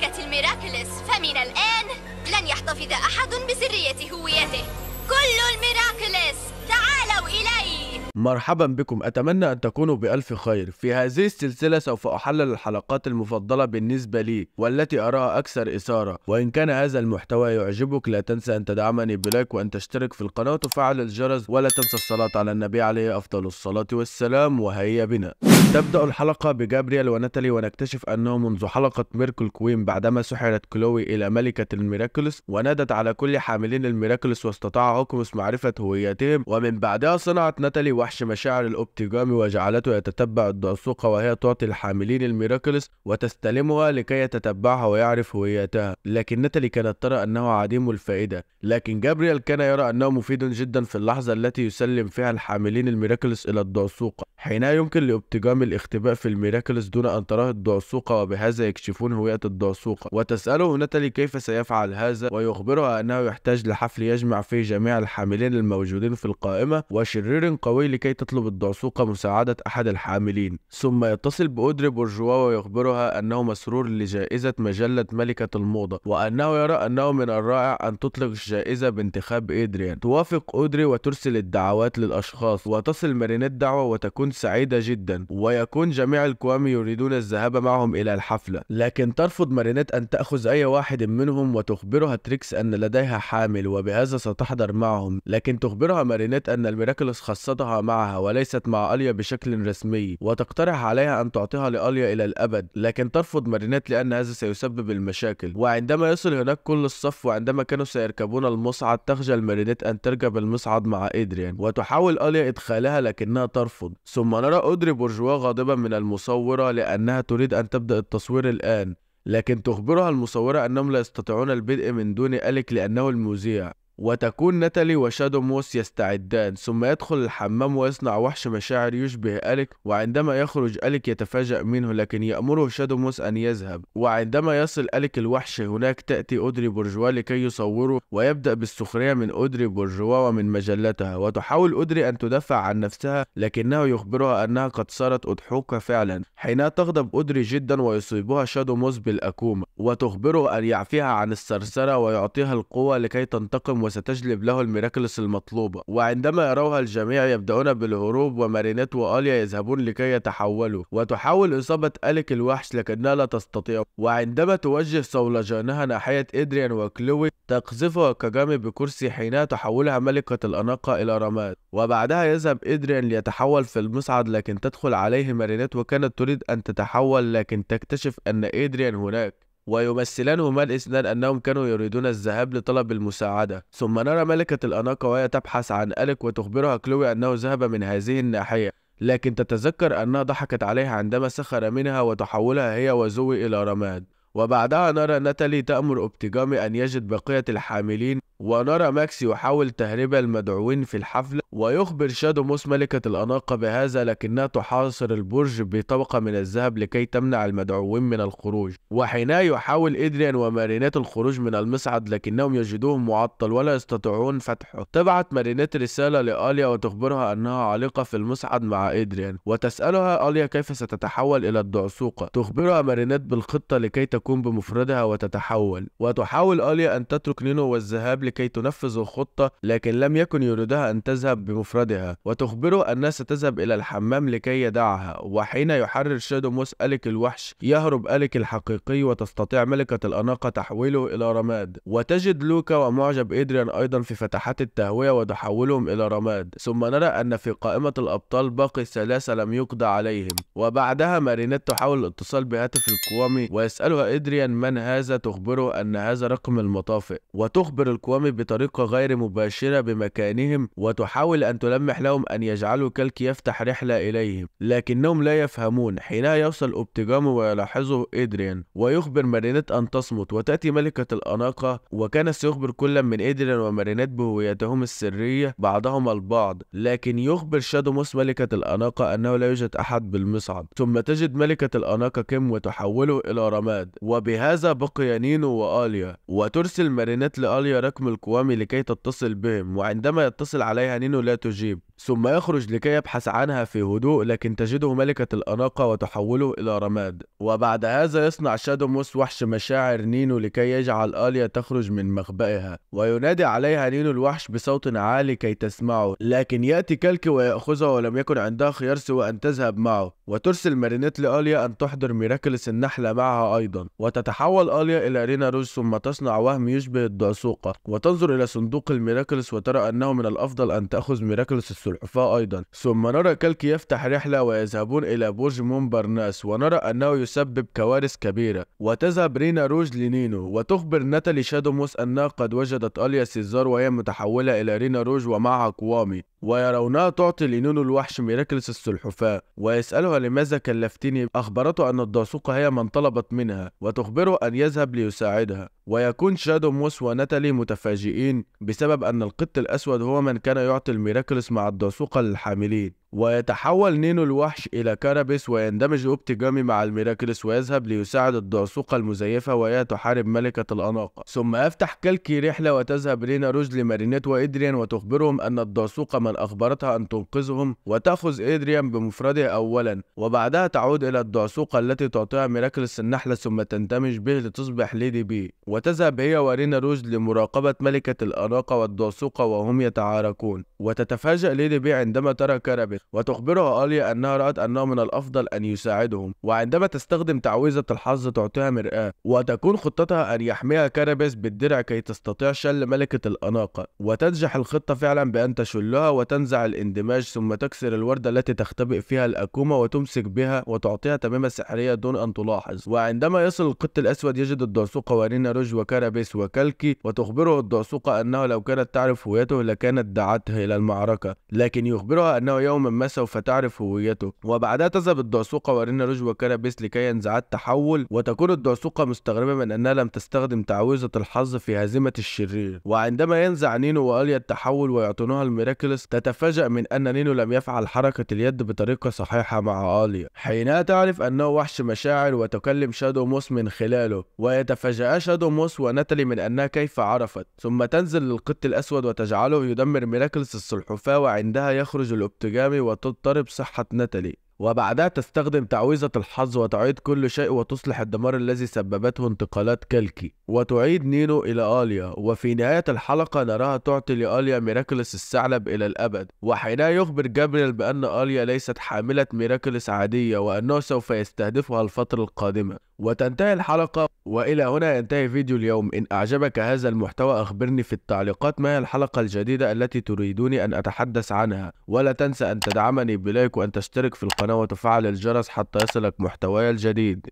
شركة الميراكلس فمن الآن لن يحتفظ أحد بسرية هويته كل الميراكلس تعالوا إلي مرحبا بكم أتمنى أن تكونوا بألف خير في هذه السلسلة سوف أحلل الحلقات المفضلة بالنسبة لي والتي أراها أكثر إثارة وإن كان هذا المحتوى يعجبك لا تنسى أن تدعمني بلايك وأن تشترك في القناة وتفعل الجرس ولا تنسى الصلاة على النبي عليه أفضل الصلاة والسلام وهيا بنا تبدأ الحلقة بجابرييل وناتالي ونكتشف أنه منذ حلقة ميركل كوين بعدما سحرت كلوي إلى ملكة الميراكلس ونادت على كل حاملين الميراكلس واستطاع أوكوموس معرفة هويتهم ومن بعدها صنعت ناتالي وحش مشاعر الأوبتيجامي وجعلته يتتبع الدعسوقة وهي تعطي الحاملين الميراكلس وتستلمها لكي يتتبعها ويعرف هويتها لكن ناتالي كانت ترى أنه عديم الفائدة لكن جابرييل كان يرى أنه مفيد جدا في اللحظة التي يسلم فيها الحاملين الميراكلس إلى الدعسوقة حينها يمكن لأوبتيجامي الاختباء في الميراكلس دون أن تراه الدعسوقة وبهذا يكشفون هوية الدعسوقة وتسأله ناتالي كيف سيفعل هذا ويخبرها أنه يحتاج لحفل يجمع فيه جميع الحاملين الموجودين في القائمة وشرير قوي لكي تطلب الدعسوقة مساعدة أحد الحاملين ثم يتصل بأودري بورجوا ويخبرها أنه مسرور لجائزة مجلة ملكة الموضة وأنه يرى أنه من الرائع أن تطلق الجائزة بانتخاب إدريان توافق أودري وترسل الدعوات للأشخاص وتصل مارينيت دعوة وتكون سعيدة جدا ويكون جميع الكوامي يريدون الذهاب معهم إلى الحفلة لكن ترفض مارينيت أن تأخذ أي واحد منهم وتخبرها تريكس أن لديها حامل وبهذا ستحضر معهم لكن تخبرها مارينيت أن الميراكلس خصتها معها وليست مع أليا بشكل رسمي وتقترح عليها أن تعطيها لأليا إلى الأبد لكن ترفض مارينيت لأن هذا سيسبب المشاكل وعندما يصل هناك كل الصف وعندما كانوا سيركبون المصعد تخجل مارينيت أن تركب المصعد مع إدريان وتحاول أليا إدخالها لكنها ترفض ثم نرى أودري بورجوا غاضبا من المصورة لأنها تريد أن تبدأ التصوير الآن لكن تخبرها المصورة أنهم لا يستطيعون البدء من دون أليك لأنه المذيع وتكون ناتالي وشادو موس يستعدان ثم يدخل الحمام ويصنع وحش مشاعر يشبه أليك وعندما يخرج أليك يتفاجأ منه لكن يأمره شادو موس أن يذهب وعندما يصل أليك الوحش هناك تأتي أودري بورجوا لكي يصوره ويبدأ بالسخرية من أودري بورجوا ومن مجلتها وتحاول أودري أن تدافع عن نفسها لكنه يخبرها أنها قد صارت أضحوكة فعلا حينها تغضب أودري جدا ويصيبها شادو موس بالأكومة وتخبره أن يعفيها عن السرسرة ويعطيها القوة لكي تنتقم وستجلب له الميراكلس المطلوبة وعندما يروها الجميع يبدأون بالهروب ومارينيت وأليا يذهبون لكي يتحولوا وتحاول إصابة أليك الوحش لكنها لا تستطيع وعندما توجه صولجانها ناحية إدريان وكلوي تقذفها كاجامي بكرسي حينها تحولها ملكة الأناقة إلى رماد وبعدها يذهب إدريان ليتحول في المصعد لكن تدخل عليه مارينيت وكانت تريد أن تتحول لكن تكتشف أن إدريان هناك ويمثلان هما الاثنان أنهم كانوا يريدون الذهاب لطلب المساعدة ثم نرى ملكة الأناقة وهي تبحث عن أليك وتخبرها كلوي أنه ذهب من هذه الناحية لكن تتذكر أنها ضحكت عليها عندما سخر منها وتحولها هي وزوي إلى رماد وبعدها نرى ناتالي تأمر أوبتيجامي أن يجد بقية الحاملين ونرى ماكس يحاول تهريب المدعوين في الحفلة ويخبر شادو موس ملكة الأناقة بهذا لكنها تحاصر البرج بطبقة من الذهب لكي تمنع المدعوين من الخروج وحينها يحاول إدريان ومارينات الخروج من المصعد لكنهم يجدوه معطل ولا يستطيعون فتحه تبعت مارينات رسالة لآليا وتخبرها أنها عالقة في المصعد مع إدريان وتسألها آليا كيف ستتحول إلى الدعسوقة تخبرها مارينات بالخطة لكي تكون بمفردها وتتحول وتحاول آليا أن تترك نينو والذهاب لكي تنفذ الخطة لكن لم يكن يريدها أن تذهب بمفردها وتخبره أنها ستذهب إلى الحمام لكي يدعها وحين يحرر شادو موس أليك الوحش يهرب أليك الحقيقي وتستطيع ملكة الأناقة تحويله إلى رماد وتجد لوكا ومعجب إدريان أيضا في فتحات التهوية وتحولهم إلى رماد ثم نرى أن في قائمة الأبطال باقي ثلاثة لم يقضى عليهم وبعدها مارينيت تحاول الاتصال بهاتف الكوامي ويسألها إدريان من هذا تخبره أن هذا رقم المطافئ وتخبر الكوامي الأقوام بطريقة غير مباشرة بمكانهم وتحاول أن تلمح لهم أن يجعلوا كلك يفتح رحلة إليهم لكنهم لا يفهمون حينها يوصل أوبتجامو ويلاحظه إدريان ويخبر مارينيت أن تصمت وتأتي ملكة الأناقة وكان سيخبر كل من إدريان ومارينيت بهويتهم السرية بعضهم البعض لكن يخبر شادو موس ملكة الأناقة أنه لا يوجد أحد بالمصعد ثم تجد ملكة الأناقة كيم وتحوله إلى رماد وبهذا بقي نينو وآليا وترسل مارينيت لآليا رقم القوام لكي تتصل بهم وعندما يتصل عليها نينو لا تجيب ثم يخرج لكي يبحث عنها في هدوء لكن تجده ملكة الأناقة وتحوله إلى رماد وبعد هذا يصنع شادوموس وحش مشاعر نينو لكي يجعل آليا تخرج من مخبئها وينادي عليها نينو الوحش بصوت عالي كي تسمعه لكن يأتي كالكي ويأخذها ولم يكن عندها خيار سوى أن تذهب معه وترسل مارينيت لآليا أن تحضر ميراكلس النحلة معها أيضا وتتحول آليا إلى رينا روز ثم تصنع وهم يشبه الدعسوقة وتنظر إلى صندوق الميراكلس وترى أنه من الأفضل أن تأخذ ميراكلس السلحفاة أيضا ثم نرى كلك يفتح رحلة ويذهبون إلى برج مونبرناس ونرى أنه يسبب كوارث كبيرة وتذهب رينا روج لنينو وتخبر ناتالي شادوموس أنها قد وجدت أليا سيزار وهي متحولة إلى رينا روج ومعها كوامي ويرونها تعطي لنونو الوحش ميراكلس السلحفاة ويسألها لماذا كلفتني أخبرته أن الدعسوقة هي من طلبت منها وتخبره أن يذهب ليساعدها ويكون شادو موس وناتالي متفاجئين بسبب أن القط الأسود هو من كان يعطي الميراكلس مع الدعسوقة للحاملين ويتحول نينو الوحش إلى كارابيس ويندمج أوبتيجامي مع الميراكلس ويذهب ليساعد الدعسوقة المزيفة وهي تحارب ملكة الأناقة ثم يفتح كالكي رحلة وتذهب رينا روج لمارينيت وإدريان وتخبرهم أن الدعسوقة من أخبرتها أن تنقذهم وتأخذ إدريان بمفرده أولا وبعدها تعود إلى الدعسوقة التي تعطيها ميراكلس النحلة ثم تندمج به لتصبح ليدي بي وتذهب هي ورينا روج لمراقبة ملكة الأناقة والدعسوقة وهم يتعاركون وتتفاجأ ليدي بي عندما ترى كارابيس وتخبرها أليا أنها رأت أنه من الأفضل أن يساعدهم وعندما تستخدم تعويذة الحظ تعطيها مرآة وتكون خطتها أن يحميها كربس بالدرع كي تستطيع شل ملكة الأناقة وتنجح الخطة فعلا بأن تشلها وتنزع الاندماج ثم تكسر الوردة التي تختبئ فيها الأكوما وتمسك بها وتعطيها تمامة سحرية دون أن تلاحظ وعندما يصل القط الأسود يجد الدعسوقة ورينا روج وكربس وكلكي وتخبره الدعسوقة أنه لو كانت تعرف هويته لكانت دعته إلى المعركة لكن يخبرها أنه يوم من ما سوف تعرف هويته وبعدها تذهب الدعسوقة ورينا روج وكرابيس لكي ينزعا التحول وتكون الدعسوقة مستغربة من أنها لم تستخدم تعويذة الحظ في هزيمة الشرير وعندما ينزع نينو وأليا التحول ويعطونها الميراكلس تتفاجأ من أن نينو لم يفعل حركة اليد بطريقة صحيحة مع آليا حينها تعرف أنه وحش مشاعر وتكلم شادو موس من خلاله ويتفاجأ شادو موس ونتلي من أنها كيف عرفت ثم تنزل للقط الأسود وتجعله يدمر ميراكلس السلحفاة وعندها يخرج الأبتجامي الفوري وتضطرب صحة ناتالي وبعدها تستخدم تعويذة الحظ وتعيد كل شيء وتصلح الدمار الذي سببته انتقالات كالكي وتعيد نينو إلى آليا وفي نهاية الحلقة نراها تعطي لآليا ميراكلس الثعلب إلى الأبد وحينها يخبر جابريل بأن آليا ليست حاملة ميراكلس عادية وأنه سوف يستهدفها الفترة القادمة وتنتهي الحلقة وإلى هنا ينتهي فيديو اليوم إن أعجبك هذا المحتوى أخبرني في التعليقات ما هي الحلقة الجديدة التي تريدوني أن أتحدث عنها ولا تنسى أن تدعمني بلايك وأن تشترك في القناة وتفعل الجرس حتى يصلك محتواي الجديد